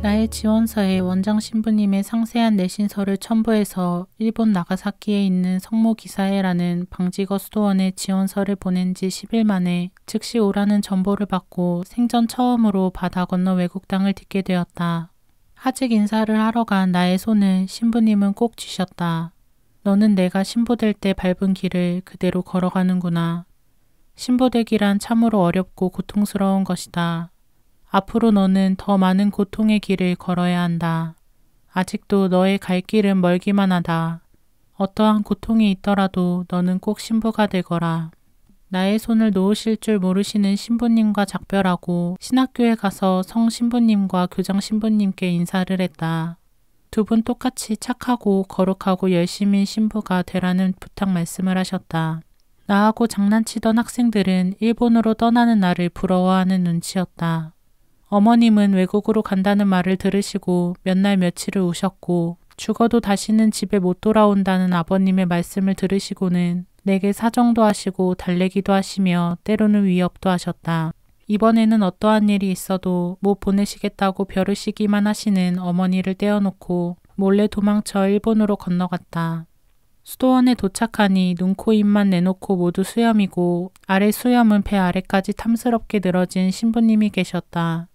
나의 지원서에 원장 신부님의 상세한 내신서를 첨부해서 일본 나가사키에 있는 성모 기사회라는 방직어 수도원에 지원서를 보낸 지 10일 만에 즉시 오라는 전보를 받고 생전 처음으로 바다 건너 외국 땅을 딛게 되었다. 하직 인사를 하러 간 나의 손을 신부님은 꼭 쥐셨다. 너는 내가 신부될 때 밟은 길을 그대로 걸어가는구나. 신부되기란 참으로 어렵고 고통스러운 것이다. 앞으로 너는 더 많은 고통의 길을 걸어야 한다. 아직도 너의 갈 길은 멀기만 하다. 어떠한 고통이 있더라도 너는 꼭 신부가 되거라. 나의 손을 놓으실 줄 모르시는 신부님과 작별하고 신학교에 가서 성 신부님과 교장 신부님께 인사를 했다. 두 분 똑같이 착하고 거룩하고 열심인 신부가 되라는 부탁 말씀을 하셨다. 나하고 장난치던 학생들은 일본으로 떠나는 나를 부러워하는 눈치였다. 어머님은 외국으로 간다는 말을 들으시고 몇 날 며칠을 우셨고 죽어도 다시는 집에 못 돌아온다는 아버님의 말씀을 들으시고는 내게 사정도 하시고 달래기도 하시며 때로는 위협도 하셨다. 이번에는 어떠한 일이 있어도 못 보내시겠다고 벼을 시기만 하시는 어머니를 떼어놓고 몰래 도망쳐 일본으로 건너갔다. 수도원에 도착하니 눈코 입만 내놓고 모두 수염이고 아래 수염은 배 아래까지 탐스럽게 늘어진 신부님이 계셨다.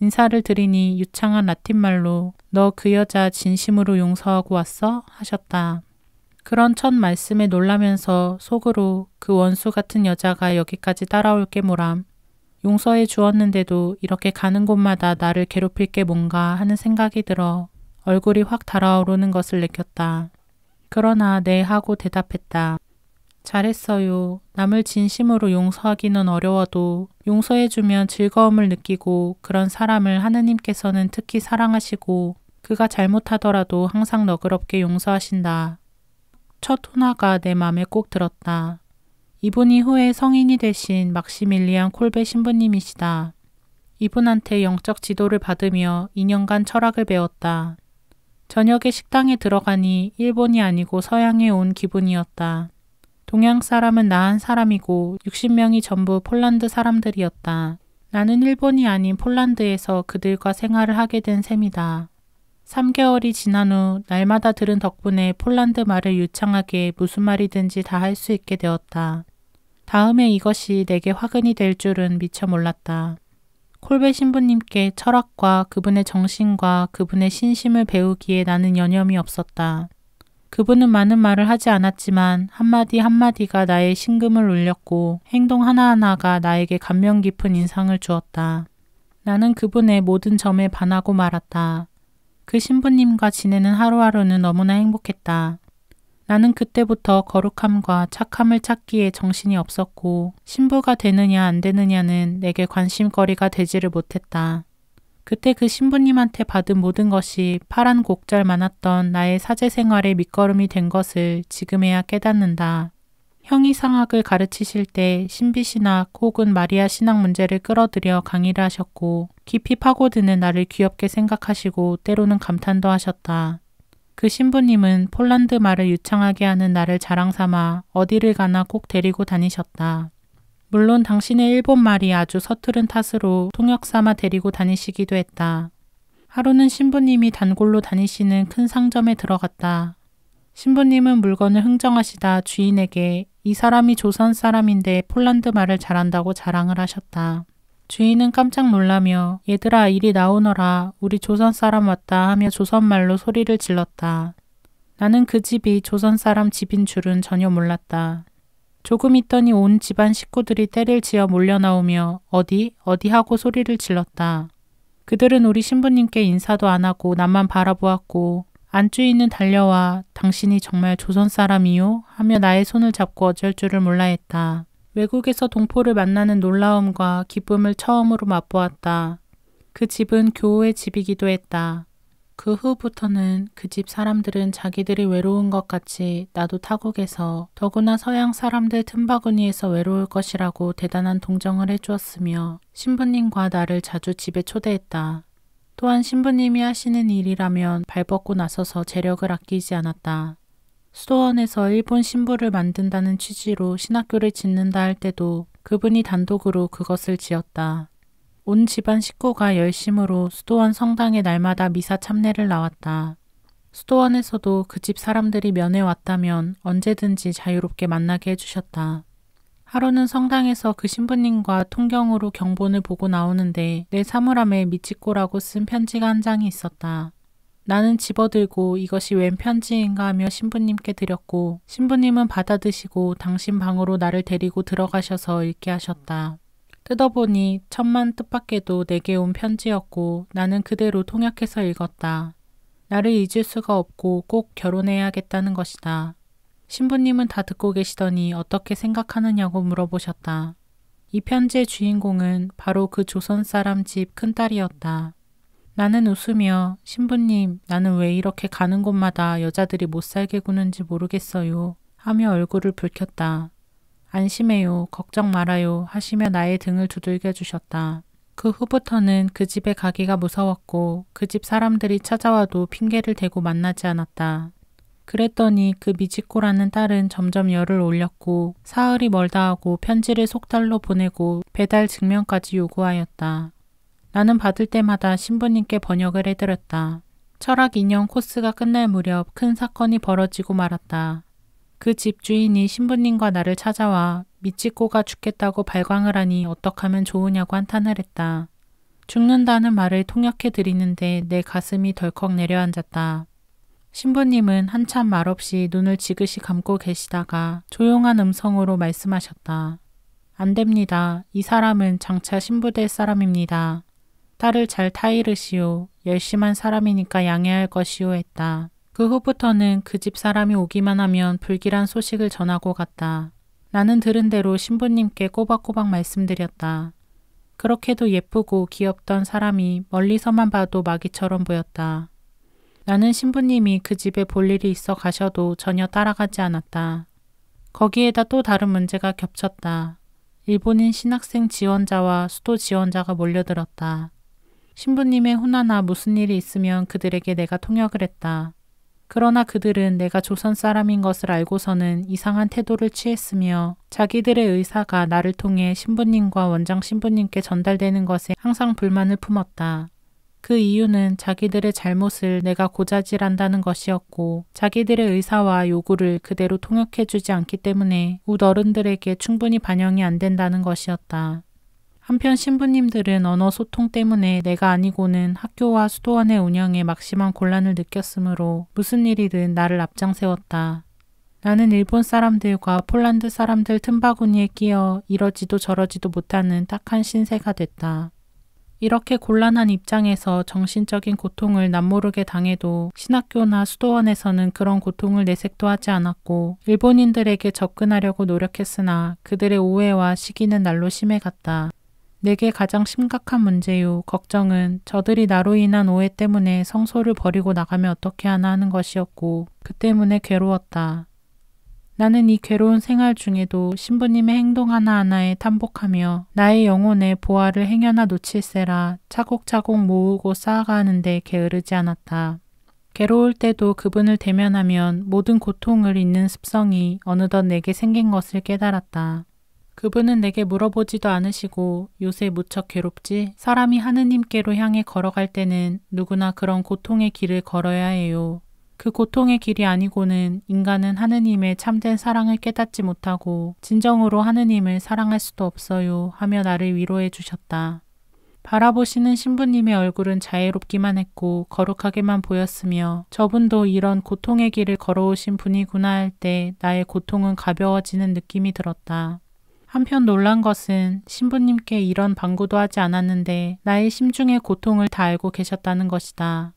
인사를 드리니 유창한 라틴말로 너 그 여자 진심으로 용서하고 왔어? 하셨다. 그런 첫 말씀에 놀라면서 속으로 그 원수 같은 여자가 여기까지 따라올 게 뭐람. 용서해 주었는데도 이렇게 가는 곳마다 나를 괴롭힐 게 뭔가 하는 생각이 들어 얼굴이 확 달아오르는 것을 느꼈다. 그러나 네 하고 대답했다. 잘했어요. 남을 진심으로 용서하기는 어려워도 용서해주면 즐거움을 느끼고 그런 사람을 하느님께서는 특히 사랑하시고 그가 잘못하더라도 항상 너그럽게 용서하신다. 첫혼나가내 맘에 꼭 들었다. 이분이 후에 성인이 되신 막시밀리안 콜베 신부님이시다. 이분한테 영적 지도를 받으며 2년간 철학을 배웠다. 저녁에 식당에 들어가니 일본이 아니고 서양에 온 기분이었다. 동양 사람은 나한 사람이고 60명이 전부 폴란드 사람들이었다. 나는 일본이 아닌 폴란드에서 그들과 생활을 하게 된 셈이다. 3개월이 지난 후 날마다 들은 덕분에 폴란드 말을 유창하게 무슨 말이든지 다 할 수 있게 되었다. 다음에 이것이 내게 화근이 될 줄은 미처 몰랐다. 콜베 신부님께 철학과 그분의 정신과 그분의 신심을 배우기에 나는 여념이 없었다. 그분은 많은 말을 하지 않았지만 한마디 한마디가 나의 심금을 울렸고 행동 하나하나가 나에게 감명 깊은 인상을 주었다. 나는 그분의 모든 점에 반하고 말았다. 그 신부님과 지내는 하루하루는 너무나 행복했다. 나는 그때부터 거룩함과 착함을 찾기에 정신이 없었고 신부가 되느냐 안 되느냐는 내게 관심거리가 되지를 못했다. 그때 그 신부님한테 받은 모든 것이 파란 곡절 많았던 나의 사제 생활의 밑거름이 된 것을 지금에야 깨닫는다. 형이 상학을 가르치실 때 신비신학 혹은 마리아 신학 문제를 끌어들여 강의를 하셨고 깊이 파고드는 나를 귀엽게 생각하시고 때로는 감탄도 하셨다. 그 신부님은 폴란드 말을 유창하게 하는 나를 자랑삼아 어디를 가나 꼭 데리고 다니셨다. 물론 당신의 일본말이 아주 서투른 탓으로 통역 삼아 데리고 다니시기도 했다. 하루는 신부님이 단골로 다니시는 큰 상점에 들어갔다. 신부님은 물건을 흥정하시다 주인에게 이 사람이 조선 사람인데 폴란드 말을 잘한다고 자랑을 하셨다. 주인은 깜짝 놀라며 얘들아 이리 나오너라 우리 조선 사람 왔다 하며 조선말로 소리를 질렀다. 나는 그 집이 조선 사람 집인 줄은 전혀 몰랐다. 조금 있더니 온 집안 식구들이 때를 지어 몰려나오며 어디 어디 하고 소리를 질렀다. 그들은 우리 신부님께 인사도 안 하고 나만 바라보았고 안주인은 달려와 당신이 정말 조선 사람이요? 하며 나의 손을 잡고 어쩔 줄을 몰라 했다. 외국에서 동포를 만나는 놀라움과 기쁨을 처음으로 맛보았다. 그 집은 교우의 집이기도 했다. 그 후부터는 그 집 사람들은 자기들이 외로운 것 같이 나도 타국에서 더구나 서양 사람들 틈바구니에서 외로울 것이라고 대단한 동정을 해주었으며 신부님과 나를 자주 집에 초대했다. 또한 신부님이 하시는 일이라면 발벗고 나서서 재력을 아끼지 않았다. 수도원에서 일본 신부를 만든다는 취지로 신학교를 짓는다 할 때도 그분이 단독으로 그것을 지었다. 온 집안 식구가 열심으로 수도원 성당에 날마다 미사 참례를 나왔다. 수도원에서도 그 집 사람들이 면회 왔다면 언제든지 자유롭게 만나게 해주셨다. 하루는 성당에서 그 신부님과 통경으로 경본을 보고 나오는데 내 사물함에 미치꼬라고 쓴 편지가 한 장이 있었다. 나는 집어들고 이것이 웬 편지인가 하며 신부님께 드렸고 신부님은 받아드시고 당신 방으로 나를 데리고 들어가셔서 읽게 하셨다. 뜯어보니 천만 뜻밖에도 내게 온 편지였고 나는 그대로 통역해서 읽었다. 나를 잊을 수가 없고 꼭 결혼해야겠다는 것이다. 신부님은 다 듣고 계시더니 어떻게 생각하느냐고 물어보셨다. 이 편지의 주인공은 바로 그 조선 사람 집 큰딸이었다. 나는 웃으며 신부님 나는 왜 이렇게 가는 곳마다 여자들이 못 살게 구는지 모르겠어요 하며 얼굴을 붉혔다. 안심해요, 걱정 말아요 하시며 나의 등을 두들겨 주셨다. 그 후부터는 그 집에 가기가 무서웠고 그 집 사람들이 찾아와도 핑계를 대고 만나지 않았다. 그랬더니 그 미지코라는 딸은 점점 열을 올렸고 사흘이 멀다 하고 편지를 속달로 보내고 배달 증명까지 요구하였다. 나는 받을 때마다 신부님께 번역을 해드렸다. 철학 2년 코스가 끝날 무렵 큰 사건이 벌어지고 말았다. 그집 주인이 신부님과 나를 찾아와 미치코가 죽겠다고 발광을 하니 어떡하면 좋으냐고 한탄을 했다. 죽는다는 말을 통역해 드리는데 내 가슴이 덜컥 내려앉았다. 신부님은 한참 말없이 눈을 지그시 감고 계시다가 조용한 음성으로 말씀하셨다. 안 됩니다. 이 사람은 장차 신부될 사람입니다. 딸을 잘 타이르시오. 열심한 사람이니까 양해할 것이오 했다. 그 후부터는 그 집 사람이 오기만 하면 불길한 소식을 전하고 갔다. 나는 들은 대로 신부님께 꼬박꼬박 말씀드렸다. 그렇게도 예쁘고 귀엽던 사람이 멀리서만 봐도 마귀처럼 보였다. 나는 신부님이 그 집에 볼 일이 있어 가셔도 전혀 따라가지 않았다. 거기에다 또 다른 문제가 겹쳤다. 일본인 신학생 지원자와 수도 지원자가 몰려들었다. 신부님의 혼화나 무슨 일이 있으면 그들에게 내가 통역을 했다. 그러나 그들은 내가 조선 사람인 것을 알고서는 이상한 태도를 취했으며 자기들의 의사가 나를 통해 신부님과 원장 신부님께 전달되는 것에 항상 불만을 품었다. 그 이유는 자기들의 잘못을 내가 고자질한다는 것이었고 자기들의 의사와 요구를 그대로 통역해주지 않기 때문에 우 어른들에게 충분히 반영이 안 된다는 것이었다. 한편 신부님들은 언어 소통 때문에 내가 아니고는 학교와 수도원의 운영에 막심한 곤란을 느꼈으므로 무슨 일이든 나를 앞장세웠다. 나는 일본 사람들과 폴란드 사람들 틈바구니에 끼어 이러지도 저러지도 못하는 딱한 신세가 됐다. 이렇게 곤란한 입장에서 정신적인 고통을 남모르게 당해도 신학교나 수도원에서는 그런 고통을 내색도 하지 않았고 일본인들에게 접근하려고 노력했으나 그들의 오해와 시기는 날로 심해갔다. 내게 가장 심각한 문제요. 걱정은 저들이 나로 인한 오해 때문에 성소를 버리고 나가면 어떻게 하나 하는 것이었고 그 때문에 괴로웠다. 나는 이 괴로운 생활 중에도 신부님의 행동 하나하나에 탐복하며 나의 영혼의 보화를 행여나 놓칠세라 차곡차곡 모으고 쌓아가는데 게으르지 않았다. 괴로울 때도 그분을 대면하면 모든 고통을 잊는 습성이 어느덧 내게 생긴 것을 깨달았다. 그분은 내게 물어보지도 않으시고 요새 무척 괴롭지 사람이 하느님께로 향해 걸어갈 때는 누구나 그런 고통의 길을 걸어야 해요. 그 고통의 길이 아니고는 인간은 하느님의 참된 사랑을 깨닫지 못하고 진정으로 하느님을 사랑할 수도 없어요 하며 나를 위로해 주셨다. 바라보시는 신부님의 얼굴은 자애롭기만 했고 거룩하게만 보였으며 저분도 이런 고통의 길을 걸어오신 분이구나 할 때 나의 고통은 가벼워지는 느낌이 들었다. 한편 놀란 것은 신부님께 이런 방구도 하지 않았는데 나의 심중의 고통을 다 알고 계셨다는 것이다.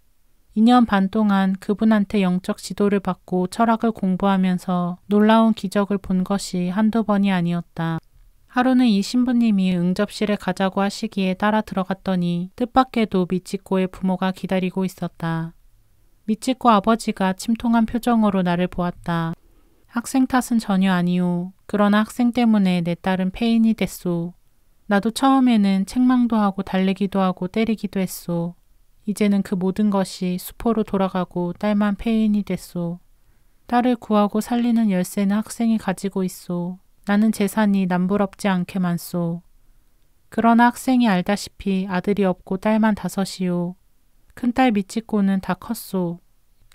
2년 반 동안 그분한테 영적 지도를 받고 철학을 공부하면서 놀라운 기적을 본 것이 한두 번이 아니었다. 하루는 이 신부님이 응접실에 가자고 하시기에 따라 들어갔더니 뜻밖에도 미치코의 부모가 기다리고 있었다. 미치코 아버지가 침통한 표정으로 나를 보았다. 학생 탓은 전혀 아니오. 그러나 학생 때문에 내 딸은 폐인이 됐소. 나도 처음에는 책망도 하고 달래기도 하고 때리기도 했소. 이제는 그 모든 것이 수포로 돌아가고 딸만 폐인이 됐소. 딸을 구하고 살리는 열쇠는 학생이 가지고 있소. 나는 재산이 남부럽지 않게 많소. 그러나 학생이 알다시피 아들이 없고 딸만 다섯이요. 큰딸 미치고는다 컸소.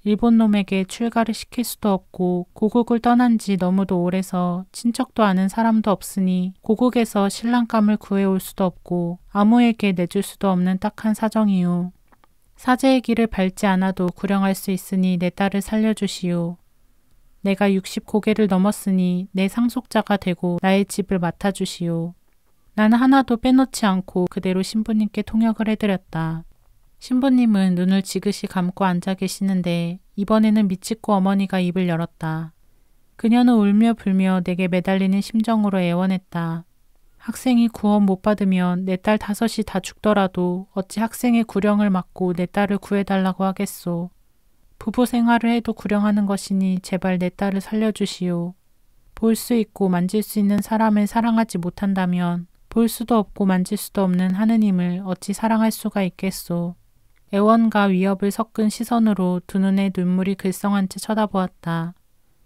일본 놈에게 출가를 시킬 수도 없고 고국을 떠난 지 너무도 오래서 친척도 아는 사람도 없으니 고국에서 신랑감을 구해올 수도 없고 아무에게 내줄 수도 없는 딱한 사정이요. 사제의 길을 밟지 않아도 구령할 수 있으니 내 딸을 살려주시오. 내가 60고개를 넘었으니 내 상속자가 되고 나의 집을 맡아주시오. 난 하나도 빼놓지 않고 그대로 신부님께 통역을 해드렸다. 신부님은 눈을 지그시 감고 앉아 계시는데 이번에는 미치코 어머니가 입을 열었다. 그녀는 울며 불며 내게 매달리는 심정으로 애원했다. 학생이 구원 못 받으면 내 딸 다섯이 다 죽더라도 어찌 학생의 구령을 막고 내 딸을 구해달라고 하겠소. 부부 생활을 해도 구령하는 것이니 제발 내 딸을 살려주시오. 볼 수 있고 만질 수 있는 사람을 사랑하지 못한다면 볼 수도 없고 만질 수도 없는 하느님을 어찌 사랑할 수가 있겠소. 애원과 위협을 섞은 시선으로 두 눈에 눈물이 글썽한 채 쳐다보았다.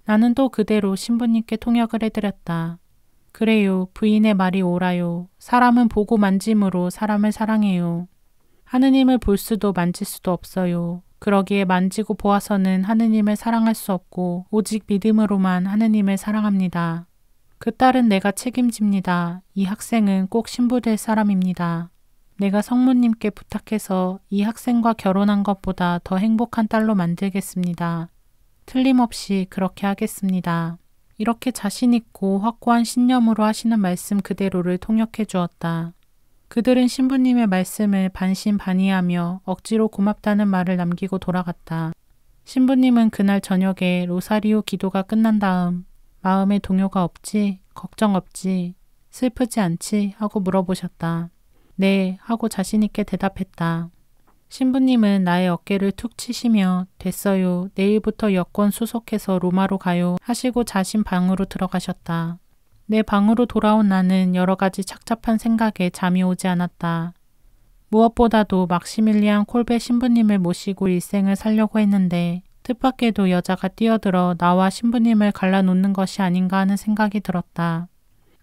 나는 또 그대로 신부님께 통역을 해드렸다. 그래요. 부인의 말이 옳아요. 사람은 보고 만짐으로 사람을 사랑해요. 하느님을 볼 수도 만질 수도 없어요. 그러기에 만지고 보아서는 하느님을 사랑할 수 없고 오직 믿음으로만 하느님을 사랑합니다. 그 딸은 내가 책임집니다. 이 학생은 꼭 신부될 사람입니다. 내가 성모님께 부탁해서 이 학생과 결혼한 것보다 더 행복한 딸로 만들겠습니다. 틀림없이 그렇게 하겠습니다. 이렇게 자신있고 확고한 신념으로 하시는 말씀 그대로를 통역해 주었다. 그들은 신부님의 말씀을 반신반의하며 억지로 고맙다는 말을 남기고 돌아갔다. 신부님은 그날 저녁에 로사리오 기도가 끝난 다음 마음에 동요가 없지, 걱정 없지, 슬프지 않지 하고 물어보셨다. 네 하고 자신있게 대답했다. 신부님은 나의 어깨를 툭 치시며 됐어요. 내일부터 여권 수속해서 로마로 가요 하시고 자신 방으로 들어가셨다. 내 방으로 돌아온 나는 여러 가지 착잡한 생각에 잠이 오지 않았다. 무엇보다도 막시밀리안 콜베 신부님을 모시고 일생을 살려고 했는데 뜻밖에도 여자가 뛰어들어 나와 신부님을 갈라놓는 것이 아닌가 하는 생각이 들었다.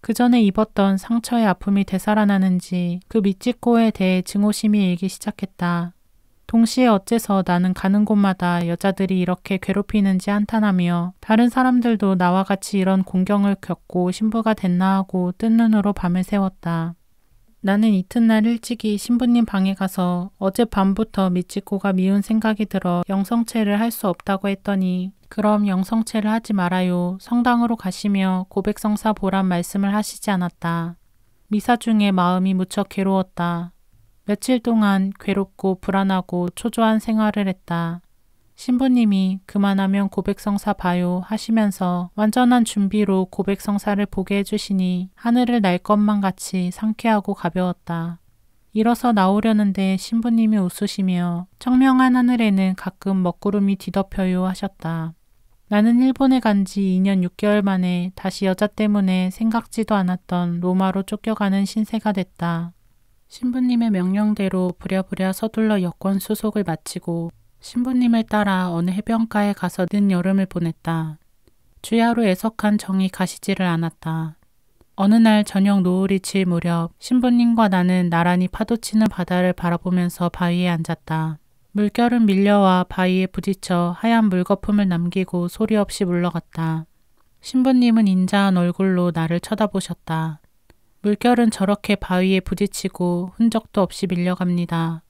그 전에 입었던 상처의 아픔이 되살아나는지 그 미치코에 대해 증오심이 일기 시작했다. 동시에 어째서 나는 가는 곳마다 여자들이 이렇게 괴롭히는지 한탄하며 다른 사람들도 나와 같이 이런 공경을 겪고 신부가 됐나 하고 뜬 눈으로 밤을 세웠다 나는 이튿날 일찍이 신부님 방에 가서 어젯밤부터 미치코가 미운 생각이 들어 영성체를 할 수 없다고 했더니 그럼 영성체를 하지 말아요. 성당으로 가시며 고백성사 보란 말씀을 하시지 않았다. 미사 중에 마음이 무척 괴로웠다. 며칠 동안 괴롭고 불안하고 초조한 생활을 했다. 신부님이 그만하면 고백성사 봐요 하시면서 완전한 준비로 고백성사를 보게 해주시니 하늘을 날 것만 같이 상쾌하고 가벼웠다. 일어서 나오려는데 신부님이 웃으시며 청명한 하늘에는 가끔 먹구름이 뒤덮여요 하셨다. 나는 일본에 간 지 2년 6개월 만에 다시 여자 때문에 생각지도 않았던 로마로 쫓겨가는 신세가 됐다. 신부님의 명령대로 부랴부랴 서둘러 여권 수속을 마치고 신부님을 따라 어느 해변가에 가서 는 여름을 보냈다. 주야로 애석한 정이 가시지를 않았다. 어느 날 저녁 노을이 질 무렵 신부님과 나는 나란히 파도치는 바다를 바라보면서 바위에 앉았다. 물결은 밀려와 바위에 부딪혀 하얀 물거품을 남기고 소리 없이 물러갔다. 신부님은 인자한 얼굴로 나를 쳐다보셨다. 물결은 저렇게 바위에 부딪히고 흔적도 없이 밀려갑니다.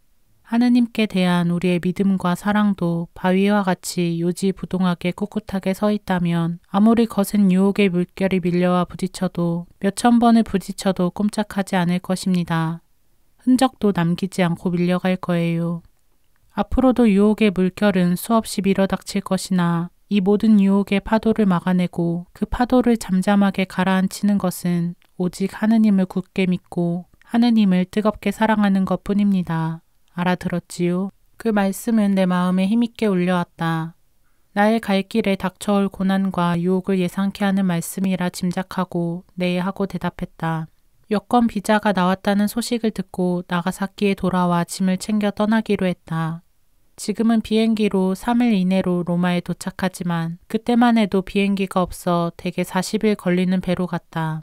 하느님께 대한 우리의 믿음과 사랑도 바위와 같이 요지부동하게 꿋꿋하게 서 있다면 아무리 거센 유혹의 물결이 밀려와 부딪혀도 몇천 번을 부딪혀도 꼼짝하지 않을 것입니다. 흔적도 남기지 않고 밀려갈 거예요. 앞으로도 유혹의 물결은 수없이 밀어닥칠 것이나 이 모든 유혹의 파도를 막아내고 그 파도를 잠잠하게 가라앉히는 것은 오직 하느님을 굳게 믿고 하느님을 뜨겁게 사랑하는 것 뿐입니다. 알아들었지요? 그 말씀은 내 마음에 힘있게 울려왔다. 나의 갈 길에 닥쳐올 고난과 유혹을 예상케 하는 말씀이라 짐작하고 네 하고 대답했다. 여권 비자가 나왔다는 소식을 듣고 나가사키에 돌아와 짐을 챙겨 떠나기로 했다. 지금은 비행기로 3일 이내로 로마에 도착하지만 그때만 해도 비행기가 없어 대개 40일 걸리는 배로 갔다.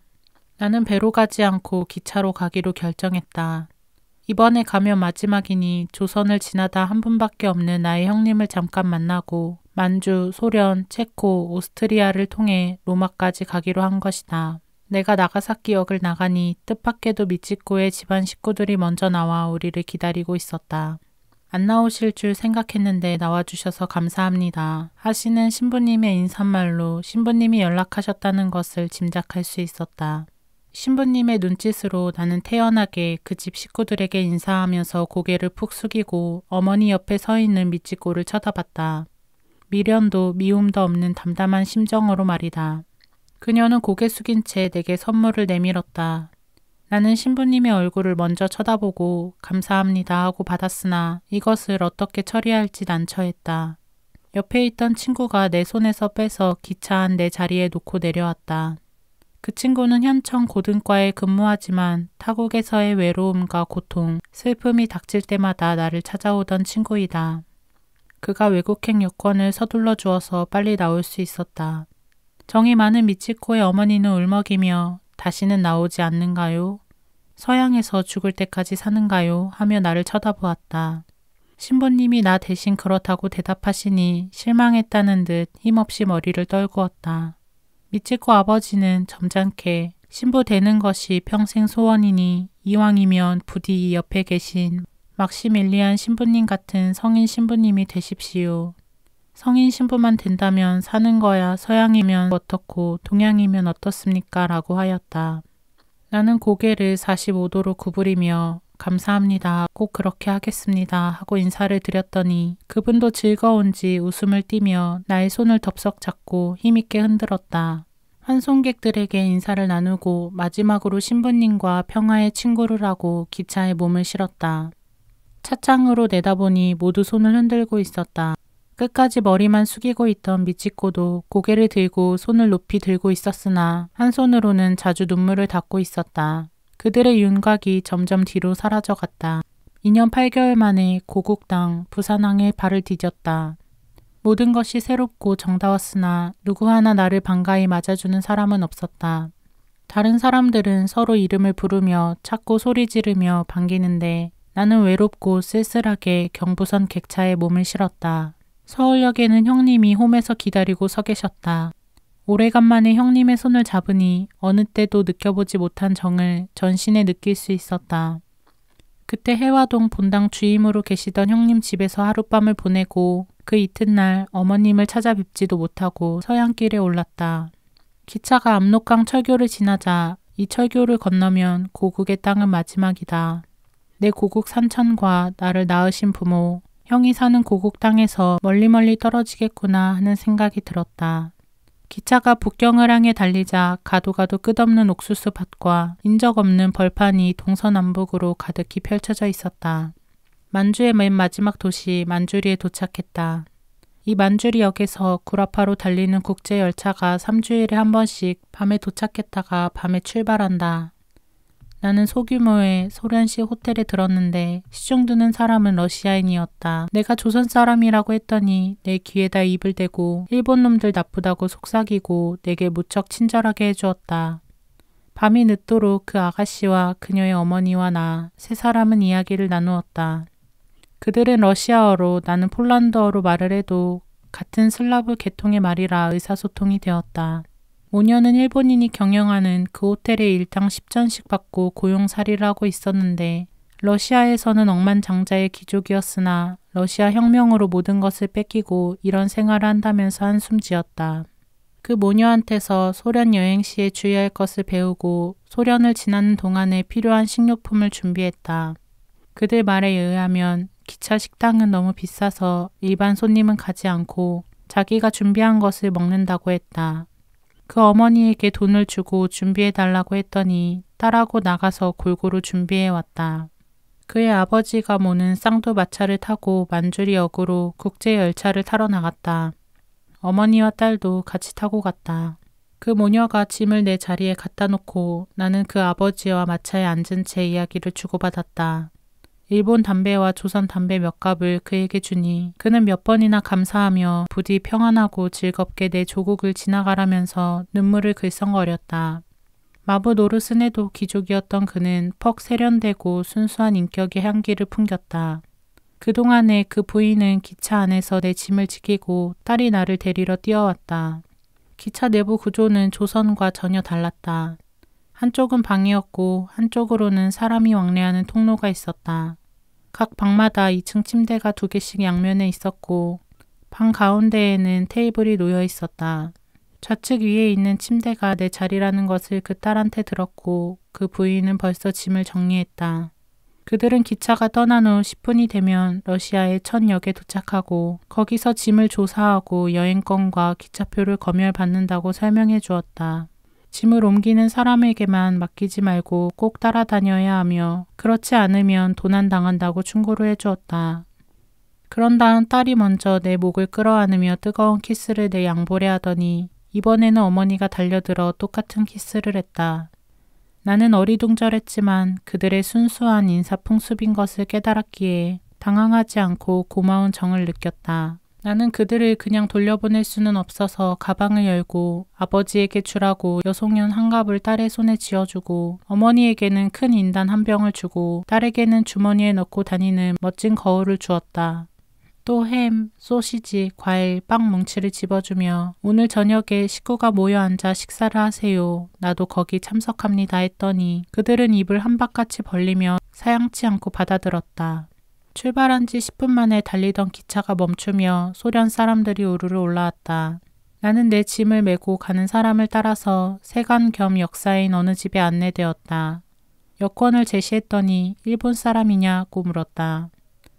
나는 배로 가지 않고 기차로 가기로 결정했다. 이번에 가면 마지막이니 조선을 지나다 한 분밖에 없는 나의 형님을 잠깐 만나고 만주, 소련, 체코, 오스트리아를 통해 로마까지 가기로 한 것이다. 내가 나가사키역을 나가니 뜻밖에도 미치코의 집안 식구들이 먼저 나와 우리를 기다리고 있었다. 안 나오실 줄 생각했는데 나와주셔서 감사합니다. 하시는 신부님의 인사말로 신부님이 연락하셨다는 것을 짐작할 수 있었다. 신부님의 눈짓으로 나는 태연하게 그 집 식구들에게 인사하면서 고개를 푹 숙이고 어머니 옆에 서 있는 미치코를 쳐다봤다. 미련도 미움도 없는 담담한 심정으로 말이다. 그녀는 고개 숙인 채 내게 선물을 내밀었다. 나는 신부님의 얼굴을 먼저 쳐다보고 감사합니다 하고 받았으나 이것을 어떻게 처리할지 난처했다. 옆에 있던 친구가 내 손에서 빼서 기차한 내 자리에 놓고 내려왔다. 그 친구는 현청 고등과에 근무하지만 타국에서의 외로움과 고통, 슬픔이 닥칠 때마다 나를 찾아오던 친구이다. 그가 외국행 여권을 서둘러 주어서 빨리 나올 수 있었다. 정이 많은 미치코의 어머니는 울먹이며 다시는 나오지 않는가요? 서양에서 죽을 때까지 사는가요? 하며 나를 쳐다보았다. 신부님이 나 대신 그렇다고 대답하시니 실망했다는 듯 힘없이 머리를 떨구었다. 미치코 아버지는 점잖게 신부 되는 것이 평생 소원이니 이왕이면 부디 이 옆에 계신 막시밀리안 신부님 같은 성인 신부님이 되십시오. 성인 신부만 된다면 사는 거야 서양이면 어떻고 동양이면 어떻습니까? 라고 하였다. 나는 고개를 45도로 구부리며 감사합니다. 꼭 그렇게 하겠습니다. 하고 인사를 드렸더니 그분도 즐거운지 웃음을 띠며 나의 손을 덥석 잡고 힘있게 흔들었다. 환송객들에게 인사를 나누고 마지막으로 신부님과 평화의 친구를 하고 기차에 몸을 실었다. 차창으로 내다보니 모두 손을 흔들고 있었다. 끝까지 머리만 숙이고 있던 미치코도 고개를 들고 손을 높이 들고 있었으나 한 손으로는 자주 눈물을 닦고 있었다. 그들의 윤곽이 점점 뒤로 사라져 갔다. 2년 8개월 만에 고국당 부산항에 발을 디뎠다. 모든 것이 새롭고 정다웠으나 누구 하나 나를 반가이 맞아주는 사람은 없었다. 다른 사람들은 서로 이름을 부르며 찾고 소리 지르며 반기는데 나는 외롭고 쓸쓸하게 경부선 객차에 몸을 실었다. 서울역에는 형님이 홈에서 기다리고 서 계셨다. 오래간만에 형님의 손을 잡으니 어느 때도 느껴보지 못한 정을 전신에 느낄 수 있었다. 그때 해화동 본당 주임으로 계시던 형님 집에서 하룻밤을 보내고 그 이튿날 어머님을 찾아뵙지도 못하고 서양길에 올랐다. 기차가 압록강 철교를 지나자 이 철교를 건너면 고국의 땅은 마지막이다. 내 고국 산천과 나를 낳으신 부모, 형이 사는 고국 땅에서 멀리멀리 떨어지겠구나 하는 생각이 들었다. 기차가 북경을 향해 달리자 가도가도 끝없는 옥수수 밭과 인적 없는 벌판이 동서남북으로 가득히 펼쳐져 있었다. 만주의 맨 마지막 도시 만주리에 도착했다. 이 만주리역에서 구라파로 달리는 국제열차가 3주일에 한 번씩 밤에 도착했다가 밤에 출발한다. 나는 소규모의 소련식 호텔에 들었는데 시중 드는 사람은 러시아인이었다. 내가 조선 사람이라고 했더니 내 귀에다 입을 대고 일본 놈들 나쁘다고 속삭이고 내게 무척 친절하게 해주었다. 밤이 늦도록 그 아가씨와 그녀의 어머니와 나 세 사람은 이야기를 나누었다. 그들은 러시아어로 나는 폴란드어로 말을 해도 같은 슬라브 계통의 말이라 의사소통이 되었다. 모녀는 일본인이 경영하는 그호텔에 일당 10전씩 받고 고용살이를 하고 있었는데 러시아에서는 억만장자의 귀족이었으나 러시아 혁명으로 모든 것을 뺏기고 이런 생활을 한다면서 한숨 지었다. 그 모녀한테서 소련 여행 시에 주의할 것을 배우고 소련을 지나는 동안에 필요한 식료품을 준비했다. 그들 말에 의하면 기차 식당은 너무 비싸서 일반 손님은 가지 않고 자기가 준비한 것을 먹는다고 했다. 그 어머니에게 돈을 주고 준비해 달라고 했더니 딸하고 나가서 골고루 준비해 왔다. 그의 아버지가 모는 쌍도 마차를 타고 만주리 역으로 국제 열차를 타러 나갔다. 어머니와 딸도 같이 타고 갔다. 그 모녀가 짐을 내 자리에 갖다 놓고 나는 그 아버지와 마차에 앉은 채 이야기를 주고받았다. 일본 담배와 조선 담배 몇 갑을 그에게 주니 그는 몇 번이나 감사하며 부디 평안하고 즐겁게 내 조국을 지나가라면서 눈물을 글썽거렸다. 마부 노르슨에도 귀족이었던 그는 퍽 세련되고 순수한 인격의 향기를 풍겼다. 그동안에 그 부인은 기차 안에서 내 짐을 지키고 딸이 나를 데리러 뛰어왔다. 기차 내부 구조는 조선과 전혀 달랐다. 한쪽은 방이었고 한쪽으로는 사람이 왕래하는 통로가 있었다. 각 방마다 2층 침대가 두 개씩 양면에 있었고 방 가운데에는 테이블이 놓여 있었다. 좌측 위에 있는 침대가 내 자리라는 것을 그 딸한테 들었고 그 부인은 벌써 짐을 정리했다. 그들은 기차가 떠난 후 10분이 되면 러시아의 첫 역에 도착하고 거기서 짐을 조사하고 여행권과 기차표를 검열받는다고 설명해 주었다. 짐을 옮기는 사람에게만 맡기지 말고 꼭 따라다녀야 하며 그렇지 않으면 도난당한다고 충고를 해주었다. 그런 다음 딸이 먼저 내 목을 끌어안으며 뜨거운 키스를 내 양볼에 하더니 이번에는 어머니가 달려들어 똑같은 키스를 했다. 나는 어리둥절했지만 그들의 순수한 인사 풍습인 것을 깨달았기에 당황하지 않고 고마운 정을 느꼈다. 나는 그들을 그냥 돌려보낼 수는 없어서 가방을 열고 아버지에게 주라고 여송연 한갑을 딸의 손에 쥐어주고 어머니에게는 큰 인단 한 병을 주고 딸에게는 주머니에 넣고 다니는 멋진 거울을 주었다. 또 햄, 소시지, 과일, 빵 뭉치를 집어주며 오늘 저녁에 식구가 모여 앉아 식사를 하세요. 나도 거기 참석합니다 했더니 그들은 입을 한바같이 벌리며 사양치 않고 받아들었다. 출발한 지 10분 만에 달리던 기차가 멈추며 소련 사람들이 우르르 올라왔다. 나는 내 짐을 메고 가는 사람을 따라서 세관 겸 역사인 어느 집에 안내되었다. 여권을 제시했더니 일본 사람이냐고 물었다.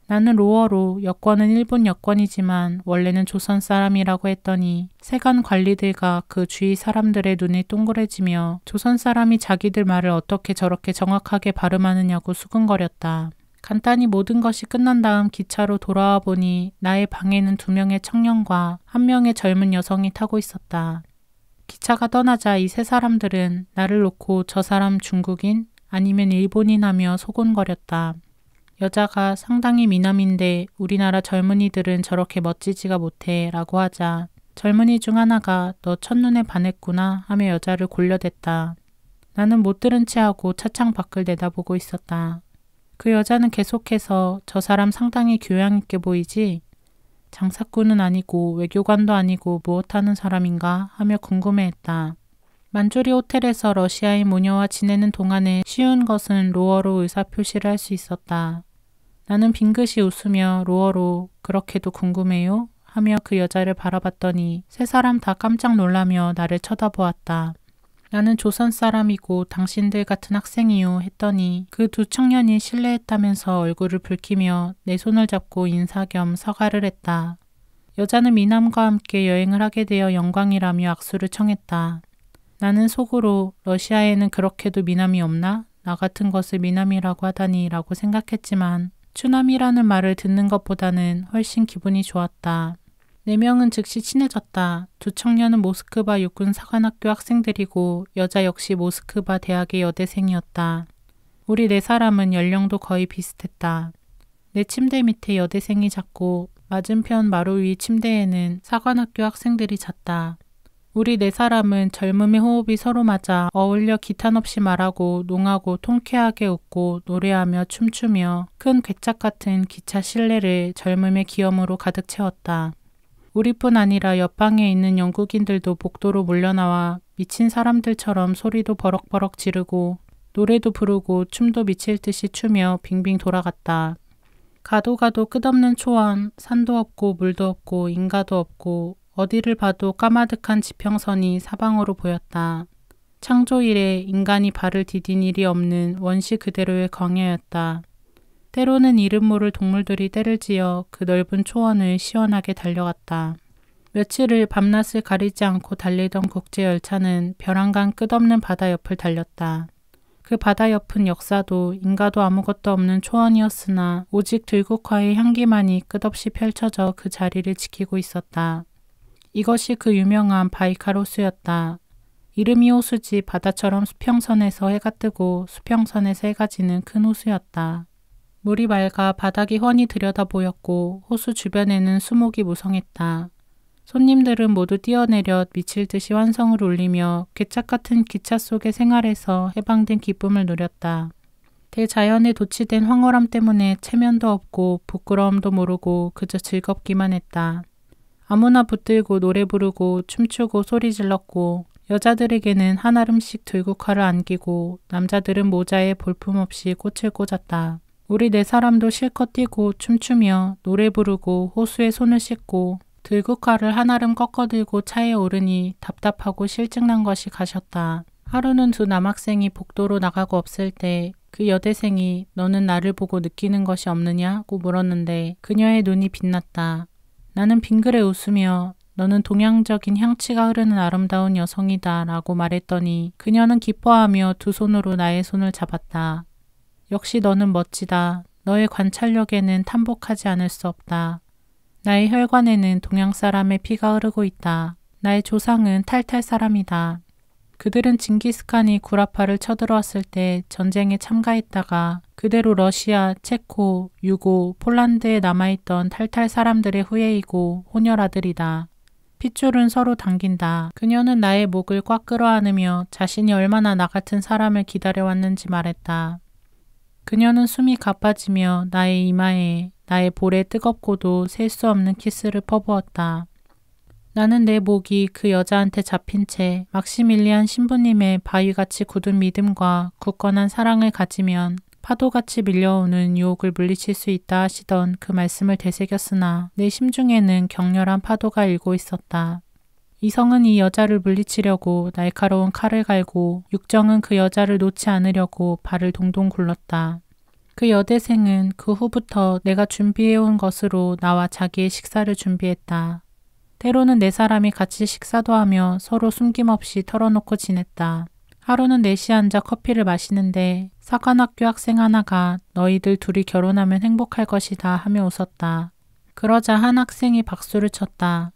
나는 로어로 여권은 일본 여권이지만 원래는 조선 사람이라고 했더니 세관 관리들과 그 주위 사람들의 눈이 동그래지며 조선 사람이 자기들 말을 어떻게 저렇게 정확하게 발음하느냐고 수근거렸다. 간단히 모든 것이 끝난 다음 기차로 돌아와 보니 나의 방에는 두 명의 청년과 한 명의 젊은 여성이 타고 있었다. 기차가 떠나자 이 세 사람들은 나를 놓고 저 사람 중국인 아니면 일본인 하며 소곤거렸다. 여자가 상당히 미남인데 우리나라 젊은이들은 저렇게 멋지지가 못해 라고 하자 젊은이 중 하나가 너 첫눈에 반했구나 하며 여자를 골려댔다. 나는 못 들은 채 하고 차창 밖을 내다보고 있었다. 그 여자는 계속해서 저 사람 상당히 교양 있게 보이지? 장사꾼은 아니고 외교관도 아니고 무엇하는 사람인가 하며 궁금해했다. 만조리 호텔에서 러시아인 모녀와 지내는 동안에 쉬운 것은 로어로 의사표시를 할 수 있었다. 나는 빙긋이 웃으며 로어로 그렇게도 궁금해요? 하며 그 여자를 바라봤더니 세 사람 다 깜짝 놀라며 나를 쳐다보았다. 나는 조선 사람이고 당신들 같은 학생이요 했더니 그 두 청년이 실례했다면서 얼굴을 붉히며 내 손을 잡고 인사 겸사과를 했다. 여자는 미남과 함께 여행을 하게 되어 영광이라며 악수를 청했다. 나는 속으로 러시아에는 그렇게도 미남이 없나? 나 같은 것을 미남이라고 하다니 라고 생각했지만 추남이라는 말을 듣는 것보다는 훨씬 기분이 좋았다. 네 명은 즉시 친해졌다. 두 청년은 모스크바 육군 사관학교 학생들이고 여자 역시 모스크바 대학의 여대생이었다. 우리 네 사람은 연령도 거의 비슷했다. 내 침대 밑에 여대생이 잤고 맞은편 마루 위 침대에는 사관학교 학생들이 잤다. 우리 네 사람은 젊음의 호흡이 서로 맞아 어울려 기탄 없이 말하고 농하고 통쾌하게 웃고 노래하며 춤추며 큰 괴짝 같은 기차 실내를 젊음의 기염으로 가득 채웠다. 우리뿐 아니라 옆방에 있는 영국인들도 복도로 몰려나와 미친 사람들처럼 소리도 버럭버럭 지르고 노래도 부르고 춤도 미칠 듯이 추며 빙빙 돌아갔다. 가도 가도 끝없는 초원, 산도 없고 물도 없고 인가도 없고 어디를 봐도 까마득한 지평선이 사방으로 보였다. 창조 이래 인간이 발을 디딘 일이 없는 원시 그대로의 광야였다. 때로는 이름 모를 동물들이 때를 지어 그 넓은 초원을 시원하게 달려갔다. 며칠을 밤낮을 가리지 않고 달리던 국제열차는 벼랑간 끝없는 바다 옆을 달렸다. 그 바다 옆은 역사도 인가도 아무것도 없는 초원이었으나 오직 들국화의 향기만이 끝없이 펼쳐져 그 자리를 지키고 있었다. 이것이 그 유명한 바이카로스였다. 이름이 호수지 바다처럼 수평선에서 해가 뜨고 수평선에서 해가 지는 큰 호수였다. 물이 맑아 바닥이 훤히 들여다 보였고 호수 주변에는 수목이 무성했다. 손님들은 모두 뛰어내려 미칠 듯이 환성을 울리며 괴짝 같은 기차 속의 생활에서 해방된 기쁨을 누렸다. 대자연에 도취된 황홀함 때문에 체면도 없고 부끄러움도 모르고 그저 즐겁기만 했다. 아무나 붙들고 노래 부르고 춤추고 소리 질렀고 여자들에게는 한아름씩 들국화를 안기고 남자들은 모자에 볼품없이 꽃을 꽂았다. 우리 네 사람도 실컷 뛰고 춤추며 노래 부르고 호수에 손을 씻고 들국화를 한아름 꺾어들고 차에 오르니 답답하고 실증난 것이 가셨다. 하루는 두 남학생이 복도로 나가고 없을 때 그 여대생이 너는 나를 보고 느끼는 것이 없느냐고 물었는데 그녀의 눈이 빛났다. 나는 빙그레 웃으며 너는 동양적인 향취가 흐르는 아름다운 여성이다 라고 말했더니 그녀는 기뻐하며 두 손으로 나의 손을 잡았다. 역시 너는 멋지다. 너의 관찰력에는 탐복하지 않을 수 없다. 나의 혈관에는 동양 사람의 피가 흐르고 있다. 나의 조상은 탈탈 사람이다. 그들은 징기스칸이 구라파를 쳐들어왔을 때 전쟁에 참가했다가 그대로 러시아, 체코, 유고, 폴란드에 남아있던 탈탈 사람들의 후예이고 혼혈아들이다. 핏줄은 서로 당긴다. 그녀는 나의 목을 꽉 끌어안으며 자신이 얼마나 나 같은 사람을 기다려왔는지 말했다. 그녀는 숨이 가빠지며 나의 이마에 나의 볼에 뜨겁고도 셀 수 없는 키스를 퍼부었다. 나는 내 목이 그 여자한테 잡힌 채 막시밀리안 신부님의 바위같이 굳은 믿음과 굳건한 사랑을 가지면 파도같이 밀려오는 유혹을 물리칠 수 있다 하시던 그 말씀을 되새겼으나 내 심중에는 격렬한 파도가 일고 있었다. 이성은 이 여자를 물리치려고 날카로운 칼을 갈고 육정은 그 여자를 놓지 않으려고 발을 동동 굴렀다. 그 여대생은 그 후부터 내가 준비해온 것으로 나와 자기의 식사를 준비했다. 때로는 네 사람이 같이 식사도 하며 서로 숨김없이 털어놓고 지냈다. 하루는 넷이 앉아 커피를 마시는데 사관학교 학생 하나가 너희들 둘이 결혼하면 행복할 것이다 하며 웃었다. 그러자 한 학생이 박수를 쳤다.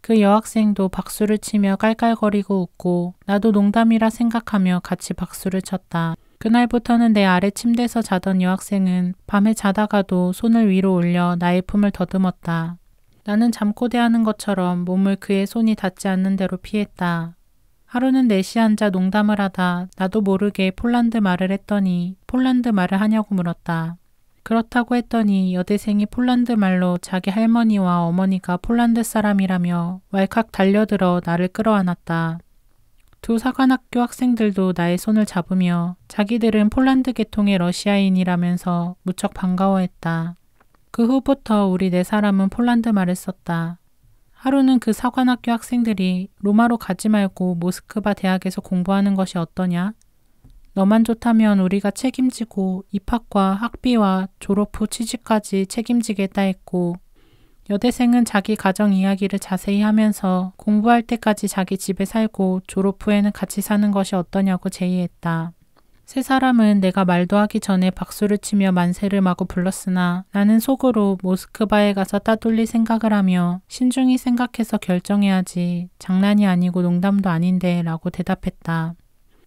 그 여학생도 박수를 치며 깔깔거리고 웃고 나도 농담이라 생각하며 같이 박수를 쳤다. 그날부터는 내 아래 침대에서 자던 여학생은 밤에 자다가도 손을 위로 올려 나의 품을 더듬었다. 나는 잠꼬대하는 것처럼 몸을 그의 손이 닿지 않는 대로 피했다. 하루는 넷시 앉아 농담을 하다 나도 모르게 폴란드 말을 했더니 폴란드 말을 하냐고 물었다. 그렇다고 했더니 여대생이 폴란드 말로 자기 할머니와 어머니가 폴란드 사람이라며 왈칵 달려들어 나를 끌어안았다. 두 사관학교 학생들도 나의 손을 잡으며 자기들은 폴란드 계통의 러시아인이라면서 무척 반가워했다. 그 후부터 우리 네 사람은 폴란드 말을 썼다. 하루는 그 사관학교 학생들이 로마로 가지 말고 모스크바 대학에서 공부하는 것이 어떠냐? 너만 좋다면 우리가 책임지고 입학과 학비와 졸업 후 취직까지 책임지겠다 했고 여대생은 자기 가정 이야기를 자세히 하면서 공부할 때까지 자기 집에 살고 졸업 후에는 같이 사는 것이 어떠냐고 제의했다. 세 사람은 내가 말도 하기 전에 박수를 치며 만세를 마구 불렀으나 나는 속으로 모스크바에 가서 따돌릴 생각을 하며 신중히 생각해서 결정해야지 장난이 아니고 농담도 아닌데 라고 대답했다.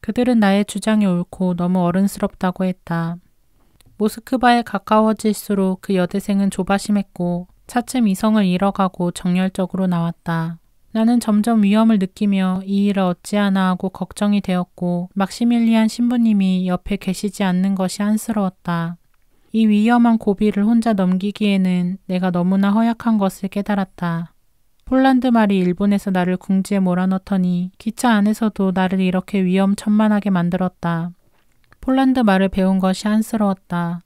그들은 나의 주장이 옳고 너무 어른스럽다고 했다. 모스크바에 가까워질수록 그 여대생은 조바심했고 차츰 이성을 잃어가고 정열적으로 나왔다. 나는 점점 위험을 느끼며 이 일을 어찌하나 하고 걱정이 되었고 막시밀리안 신부님이 옆에 계시지 않는 것이 안쓰러웠다. 이 위험한 고비를 혼자 넘기기에는 내가 너무나 허약한 것을 깨달았다. 폴란드 말이 일본에서 나를 궁지에 몰아넣더니 기차 안에서도 나를 이렇게 위험천만하게 만들었다. 폴란드 말을 배운 것이 안쓰러웠다.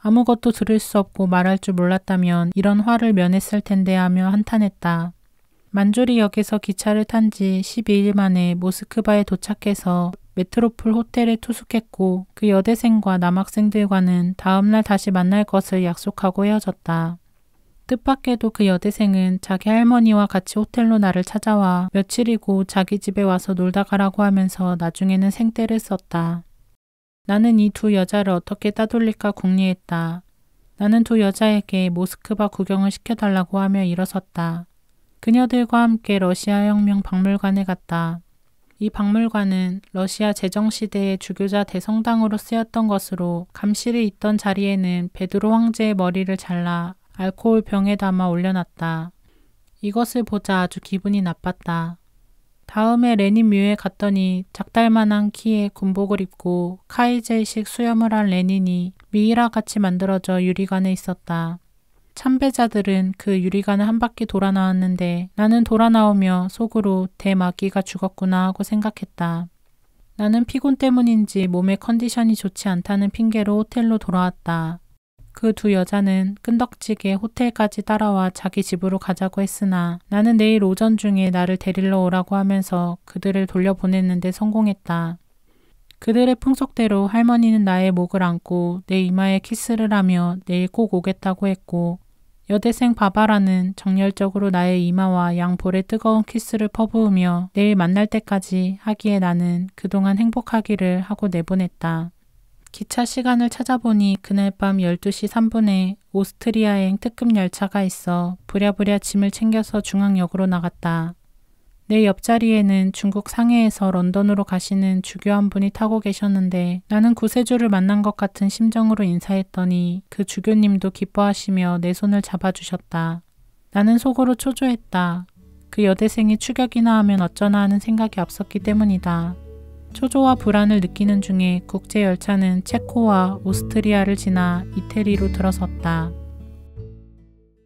아무것도 들을 수 없고 말할 줄 몰랐다면 이런 화를 면했을 텐데 하며 한탄했다. 만주리역에서 기차를 탄 지 12일 만에 모스크바에 도착해서 메트로폴 호텔에 투숙했고 그 여대생과 남학생들과는 다음날 다시 만날 것을 약속하고 헤어졌다. 뜻밖에도 그 여대생은 자기 할머니와 같이 호텔로 나를 찾아와 며칠이고 자기 집에 와서 놀다 가라고 하면서 나중에는 생떼를 썼다. 나는 이 두 여자를 어떻게 따돌릴까 궁리했다. 나는 두 여자에게 모스크바 구경을 시켜달라고 하며 일어섰다. 그녀들과 함께 러시아 혁명 박물관에 갔다. 이 박물관은 러시아 제정시대의 주교자 대성당으로 쓰였던 것으로 감실이 있던 자리에는 베드로 황제의 머리를 잘라 알코올 병에 담아 올려놨다. 이것을 보자 아주 기분이 나빴다. 다음에 레닌 뮤에 갔더니 작달만한 키에 군복을 입고 카이제이식 수염을 한 레닌이 미이라 같이 만들어져 유리관에 있었다. 참배자들은 그 유리관을 한 바퀴 돌아 나왔는데 나는 돌아 나오며 속으로 대마귀가 죽었구나 하고 생각했다. 나는 피곤 때문인지 몸의 컨디션이 좋지 않다는 핑계로 호텔로 돌아왔다. 그두 여자는 끈덕지게 호텔까지 따라와 자기 집으로 가자고 했으나 나는 내일 오전 중에 나를 데리러 오라고 하면서 그들을 돌려보냈는데 성공했다. 그들의 풍속대로 할머니는 나의 목을 안고 내 이마에 키스를 하며 내일 꼭 오겠다고 했고 여대생 바바라는 정열적으로 나의 이마와 양볼에 뜨거운 키스를 퍼부으며 내일 만날 때까지 하기에 나는 그동안 행복하기를 하고 내보냈다. 기차 시간을 찾아보니 그날 밤 12시 3분에 오스트리아행 특급 열차가 있어 부랴부랴 짐을 챙겨서 중앙역으로 나갔다. 내 옆자리에는 중국 상해에서 런던으로 가시는 주교 한 분이 타고 계셨는데 나는 구세주를 만난 것 같은 심정으로 인사했더니 그 주교님도 기뻐하시며 내 손을 잡아주셨다. 나는 속으로 초조했다. 그 여대생이 추격이나 하면 어쩌나 하는 생각이 없었기 때문이다. 초조와 불안을 느끼는 중에 국제열차는 체코와 오스트리아를 지나 이태리로 들어섰다.